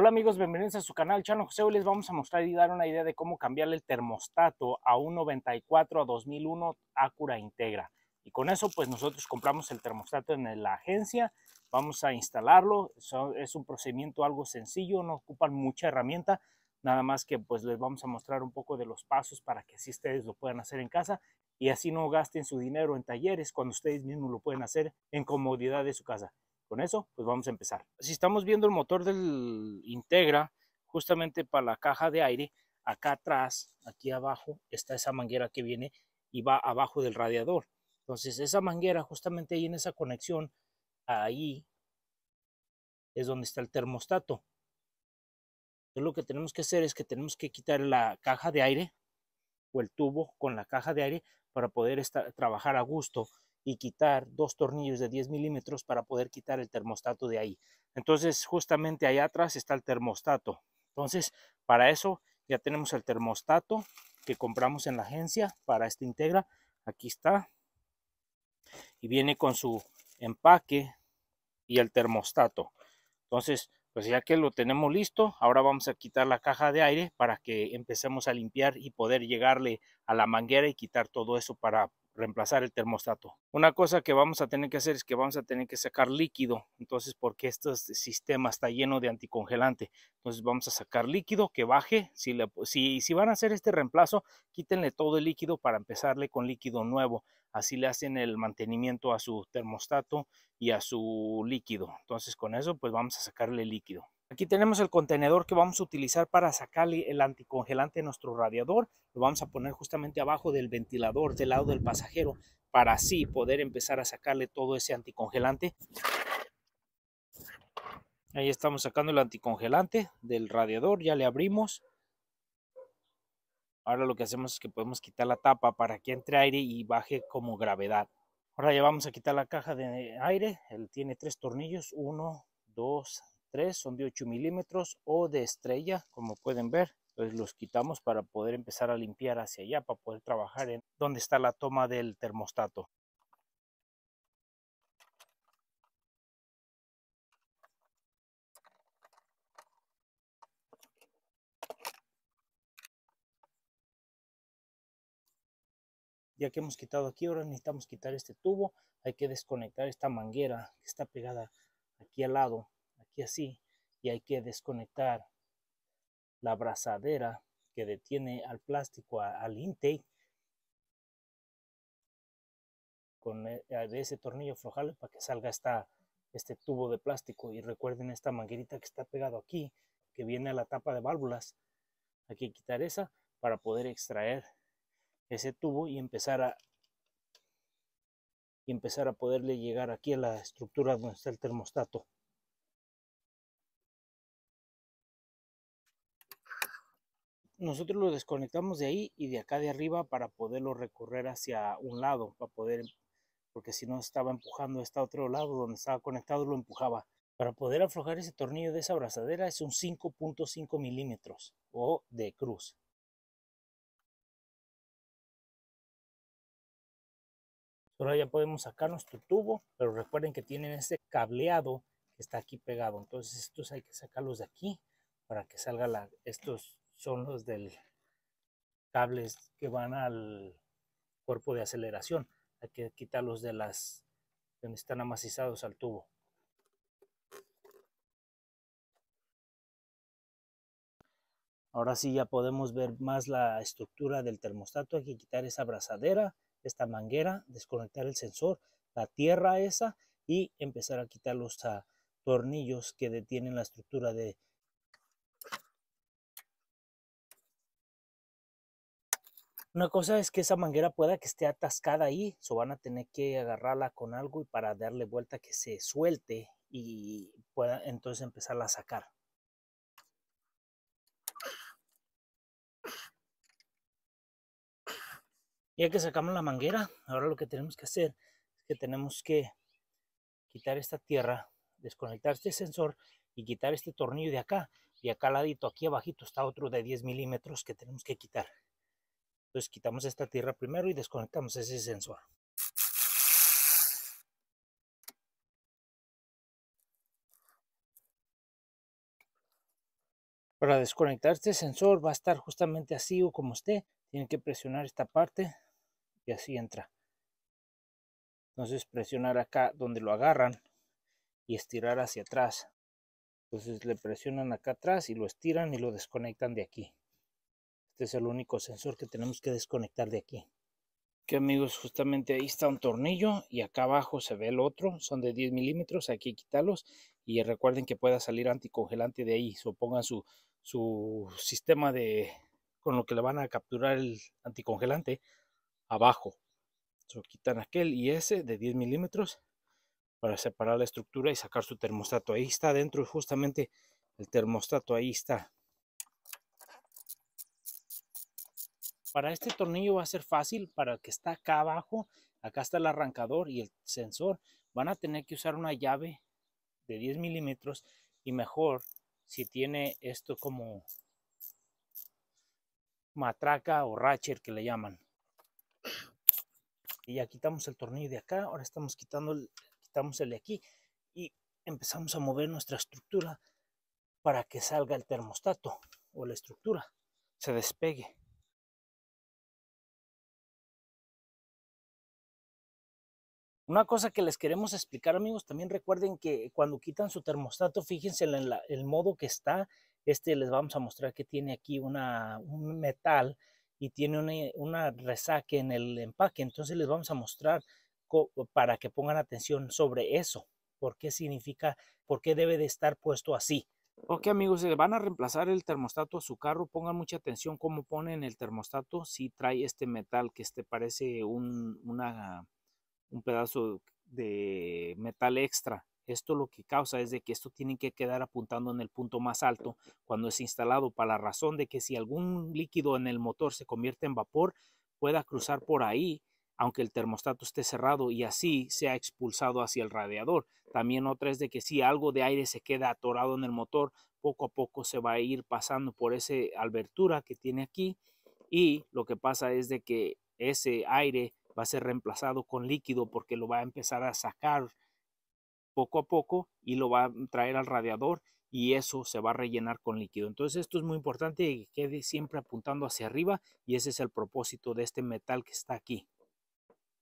Hola amigos, bienvenidos a su canal Chano José. Hoy les vamos a mostrar y dar una idea de cómo cambiarle el termostato a un 94 a 2001 Acura Integra. Y con eso pues nosotros compramos el termostato en la agencia, vamos a instalarlo. Es un procedimiento algo sencillo, no ocupan mucha herramienta. Nada más que pues les vamos a mostrar un poco de los pasos para que así ustedes lo puedan hacer en casa y así no gasten su dinero en talleres cuando ustedes mismos lo pueden hacer en comodidad de su casa. Con eso, pues vamos a empezar. Si estamos viendo el motor del Integra, justamente para la caja de aire, acá atrás, aquí abajo, está esa manguera que viene y va abajo del radiador. Entonces, esa manguera, justamente ahí en esa conexión, ahí es donde está el termostato. Entonces, lo que tenemos que hacer es que tenemos que quitar la caja de aire o el tubo con la caja de aire para poder trabajar a gusto y quitar dos tornillos de 10 milímetros para poder quitar el termostato de ahí. Entonces justamente allá atrás está el termostato. Entonces para eso ya tenemos el termostato que compramos en la agencia para esta Integra. Aquí está. Y viene con su empaque y el termostato. Entonces, pues ya que lo tenemos listo, ahora vamos a quitar la caja de aire para que empecemos a limpiar y poder llegarle a la manguera y quitar todo eso para reemplazar el termostato. Una cosa que vamos a tener que hacer es que vamos a tener que sacar líquido, entonces porque este sistema está lleno de anticongelante. Entonces vamos a sacar líquido que baje. Si, si, si van a hacer este reemplazo, quítenle todo el líquido para empezarle con líquido nuevo. Así le hacen el mantenimiento a su termostato y a su líquido. Entonces con eso pues vamos a sacarle líquido. Aquí tenemos el contenedor que vamos a utilizar para sacarle el anticongelante de nuestro radiador. Lo vamos a poner justamente abajo del ventilador del lado del pasajero para así poder empezar a sacarle todo ese anticongelante. Ahí estamos sacando el anticongelante del radiador, ya le abrimos. Ahora lo que hacemos es que podemos quitar la tapa para que entre aire y baje como gravedad. Ahora ya vamos a quitar la caja de aire. Él tiene tres tornillos, uno, dos, 3 son de 8 milímetros o de estrella, como pueden ver. pues los quitamos para poder empezar a limpiar hacia allá, para poder trabajar en donde está la toma del termostato. ya que hemos quitado aquí, ahora necesitamos quitar este tubo, hay que desconectar esta manguera que está pegada aquí al lado así y hay que desconectar la abrazadera que detiene al plástico al intake con eh, ese tornillo flojal para que salga esta, este tubo de plástico y recuerden esta manguerita que está pegado aquí que viene a la tapa de válvulas hay que quitar esa para poder extraer ese tubo y empezar a y empezar a poderle llegar aquí a la estructura donde está el termostato nosotros lo desconectamos de ahí y de acá de arriba para poderlo recorrer hacia un lado, para poder, porque si no estaba empujando este otro lado donde estaba conectado, lo empujaba. Para poder aflojar ese tornillo de esa abrazadera es un 5.5 milímetros o de cruz. Ahora ya podemos sacar nuestro tubo, pero recuerden que tienen ese cableado que está aquí pegado. Entonces estos hay que sacarlos de aquí para que salga estos son los del cables que van al cuerpo de aceleración. Hay que quitarlos de las donde están amacizados al tubo. Ahora sí ya podemos ver más la estructura del termostato. Hay que quitar esa abrazadera, esta manguera, desconectar el sensor, la tierra esa y empezar a quitar los ah, tornillos que detienen la estructura de, Una cosa es que esa manguera pueda que esté atascada ahí, o van a tener que agarrarla con algo y para darle vuelta que se suelte y pueda entonces empezarla a sacar. Ya que sacamos la manguera, ahora lo que tenemos que hacer es que tenemos que quitar esta tierra, desconectar este sensor y quitar este tornillo de acá. Y acá al ladito, aquí abajito, está otro de 10 milímetros que tenemos que quitar. Entonces pues, quitamos esta tierra primero y desconectamos ese sensor. Para desconectar este sensor va a estar justamente así o como esté. Tienen que presionar esta parte y así entra. Entonces presionar acá donde lo agarran y estirar hacia atrás. Entonces le presionan acá atrás y lo estiran y lo desconectan de aquí. Este es el único sensor que tenemos que desconectar de aquí. Que amigos, justamente ahí está un tornillo y acá abajo se ve el otro. Son de 10 milímetros, hay que quitarlos. Y recuerden que pueda salir anticongelante de ahí. Supongan su, sistema de con lo que le van a capturar el anticongelante abajo. So, quitan aquel y ese de 10 milímetros para separar la estructura y sacar su termostato. Ahí está dentro justamente el termostato, ahí está. Para este tornillo va a ser fácil, para el que está acá abajo, acá está el arrancador y el sensor, van a tener que usar una llave de 10 milímetros y mejor si tiene esto como matraca o ratchet que le llaman. Y ya quitamos el tornillo de acá, ahora estamos quitando quitamos el de aquí y empezamos a mover nuestra estructura para que salga el termostato o la estructura se despegue. Una cosa que les queremos explicar, amigos, también recuerden que cuando quitan su termostato, fíjense en el modo que está. Este les vamos a mostrar que tiene aquí un metal y tiene una, una, resaque en el empaque. Entonces les vamos a mostrar para que pongan atención sobre eso. ¿Por qué significa, por qué debe de estar puesto así? Ok amigos, se eh, van a reemplazar el termostato a su carro, pongan mucha atención cómo ponen el termostato si trae este metal que este parece un, una un pedazo de metal extra. Esto lo que causa es de que esto tiene que quedar apuntando en el punto más alto cuando es instalado, para la razón de que si algún líquido en el motor se convierte en vapor, pueda cruzar por ahí, aunque el termostato esté cerrado y así sea expulsado hacia el radiador. También otra es de que si algo de aire se queda atorado en el motor, poco a poco se va a ir pasando por esa abertura que tiene aquí y lo que pasa es de que ese aire va a ser reemplazado con líquido porque lo va a empezar a sacar poco a poco y lo va a traer al radiador y eso se va a rellenar con líquido. Entonces esto es muy importante que quede siempre apuntando hacia arriba y ese es el propósito de este metal que está aquí.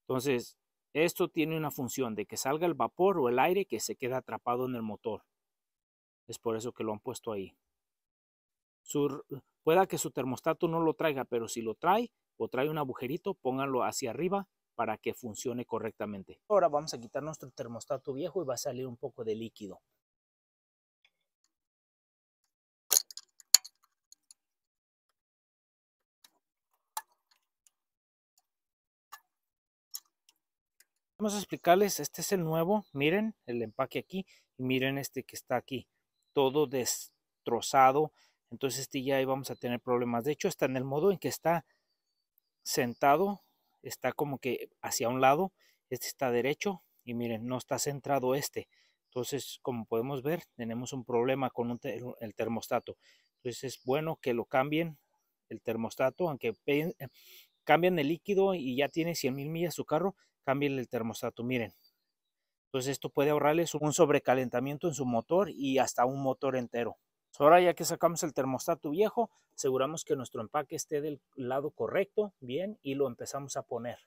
Entonces esto tiene una función de que salga el vapor o el aire que se queda atrapado en el motor. Es por eso que lo han puesto ahí. pueda que su termostato no lo traiga, pero si lo trae, o trae un agujerito, pónganlo hacia arriba para que funcione correctamente. Ahora vamos a quitar nuestro termostato viejo y va a salir un poco de líquido. Vamos a explicarles, este es el nuevo, miren el empaque aquí y miren este que está aquí, todo destrozado, entonces este ya ahí vamos a tener problemas. De hecho, está en el modo en que está sentado, está como que hacia un lado, este está derecho y miren, no está centrado este. Entonces, como podemos ver, tenemos un problema con el termostato. Entonces es bueno que lo cambien el termostato, aunque cambien el líquido y ya tiene 100,000 mil millas su carro, cambien el termostato, miren. Entonces esto puede ahorrarles un sobrecalentamiento en su motor y hasta un motor entero. Pues, ahora ya que sacamos el termostato viejo, aseguramos que nuestro empaque esté del lado correcto, bien, y lo empezamos a poner.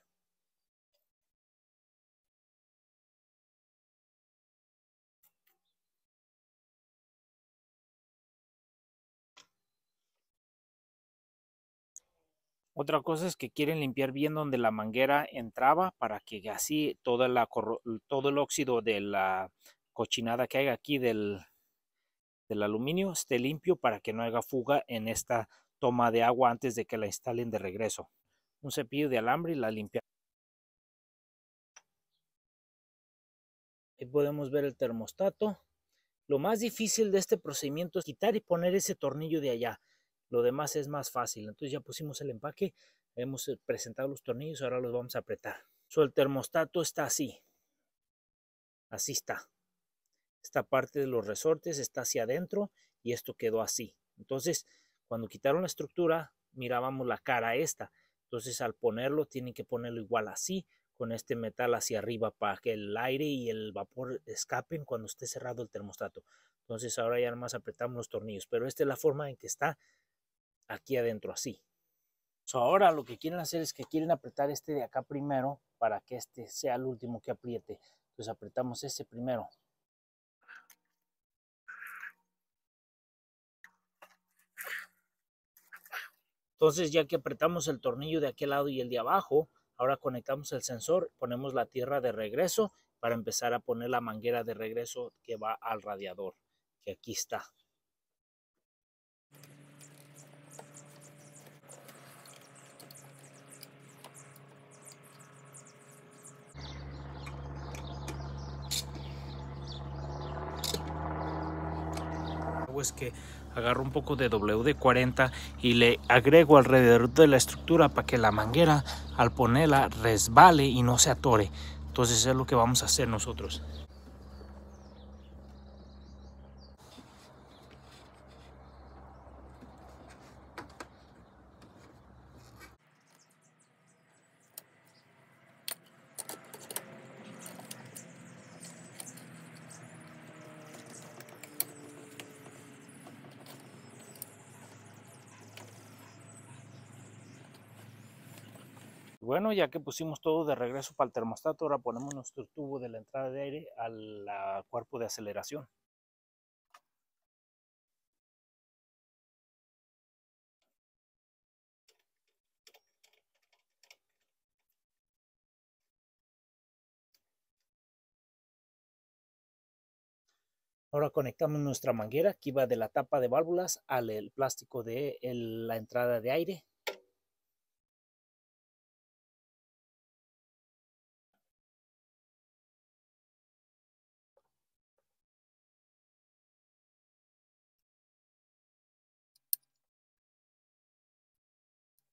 Otra cosa es que quieren limpiar bien donde la manguera entraba para que así todo el óxido de la cochinada que hay aquí del, del este, aluminio esté limpio para que no haga fuga en esta toma de agua antes de que la instalen de regreso. Un cepillo de alambre y la limpia. Ahí podemos ver el termostato. Lo más difícil de este procedimiento es quitar y poner ese tornillo de allá. Lo demás es más fácil. Entonces ya pusimos el empaque, hemos eh, presentado los tornillos, ahora los vamos a apretar. el termostato está así. Así está esta parte de los resortes está hacia adentro y esto quedó así. Entonces, cuando quitaron la estructura, mirábamos la cara esta. Entonces, al ponerlo, tienen que ponerlo igual así, con este metal hacia arriba para que el aire y el vapor escapen cuando esté cerrado el termostato. Entonces, ahora ya más apretamos los tornillos, pero esta es la forma en que está aquí adentro, así. ahora lo que quieren hacer es que quieren apretar este de acá primero para que este sea el último que apriete. Entonces, apretamos este primero. Entonces, ya que apretamos el tornillo de aquel lado y el de abajo, ahora conectamos el sensor, ponemos la tierra de regreso para empezar a poner la manguera de regreso que va al radiador, que aquí está. Pues que agarro un poco de WD-40 y le agrego alrededor de la estructura para que la manguera al ponerla resbale y no se atore. Entonces es lo que vamos a hacer nosotros. Bueno, ya que pusimos todo de regreso para el termostato, ahora ponemos nuestro tubo de la entrada de aire al cuerpo de aceleración. Ahora conectamos nuestra manguera que va de la tapa de válvulas al plástico de la entrada de aire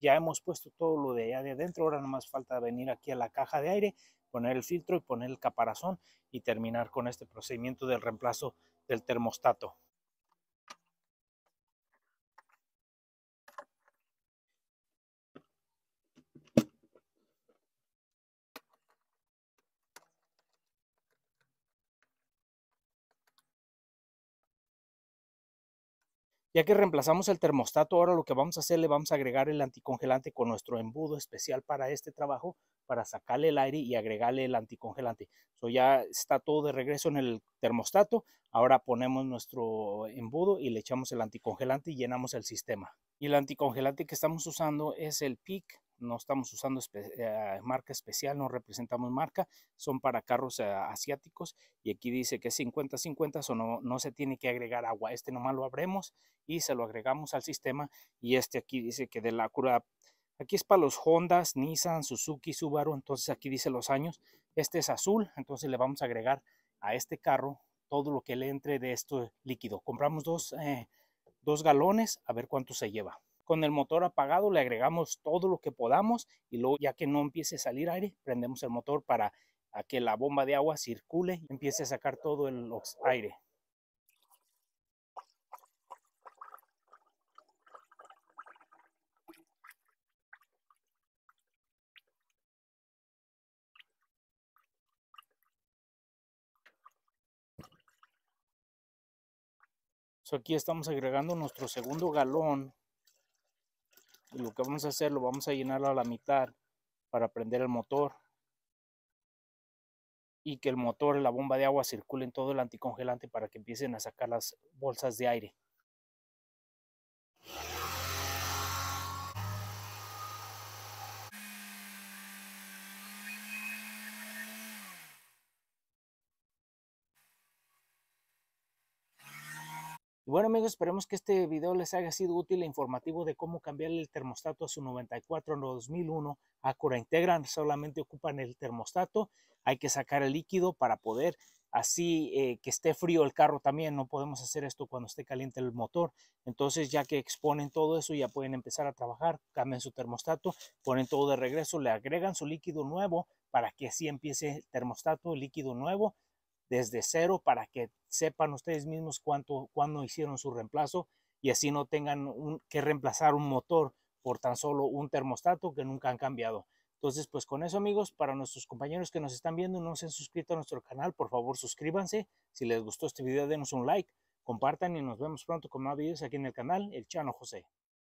Ya hemos puesto todo lo de allá de adentro, ahora más falta venir aquí a la caja de aire, poner el filtro y poner el caparazón y terminar con este procedimiento del reemplazo del termostato. Ya que reemplazamos el termostato, ahora lo que vamos a hacer, le vamos a agregar el anticongelante con nuestro embudo especial para este trabajo, para sacarle el aire y agregarle el anticongelante. So ya está todo de regreso en el termostato, ahora ponemos nuestro embudo y le echamos el anticongelante y llenamos el sistema. Y el anticongelante que estamos usando es el PIC no estamos usando eh, marca especial, no representamos marca, son para carros eh, asiáticos y aquí dice que 50-50, o no, no se tiene que agregar agua, este nomás lo abremos y se lo agregamos al sistema y este aquí dice que de la cura, aquí es para los Hondas, Nissan, Suzuki, Subaru, entonces aquí dice los años, este es azul, entonces le vamos a agregar a este carro todo lo que le entre de esto líquido, compramos dos, eh, dos galones, a ver cuánto se lleva. Con el motor apagado le agregamos todo lo que podamos y luego ya que no empiece a salir aire, prendemos el motor para que la bomba de agua circule y empiece a sacar todo el aire. aquí estamos agregando nuestro segundo galón lo que vamos a hacer lo vamos a llenar a la mitad para prender el motor y que el motor la bomba de agua circule en todo el anticongelante para que empiecen a sacar las bolsas de aire Y bueno amigos, esperemos que este video les haya sido útil e informativo de cómo cambiar el termostato a su 94 en 2001 Acura Integra. Solamente ocupan el termostato, hay que sacar el líquido para poder así eh, que esté frío el carro también. No podemos hacer esto cuando esté caliente el motor. Entonces ya que exponen todo eso, ya pueden empezar a trabajar, cambian su termostato, ponen todo de regreso, le agregan su líquido nuevo para que así empiece el termostato, el líquido nuevo desde cero para que sepan ustedes mismos cuánto, cuándo hicieron su reemplazo y así no tengan que reemplazar un motor por tan solo un termostato que nunca han cambiado. Entonces, pues con eso amigos, para nuestros compañeros que nos están viendo y no se han suscrito a nuestro canal, por favor suscríbanse. Si les gustó este video, denos un like, compartan y nos vemos pronto con más videos aquí en el canal El Chano José.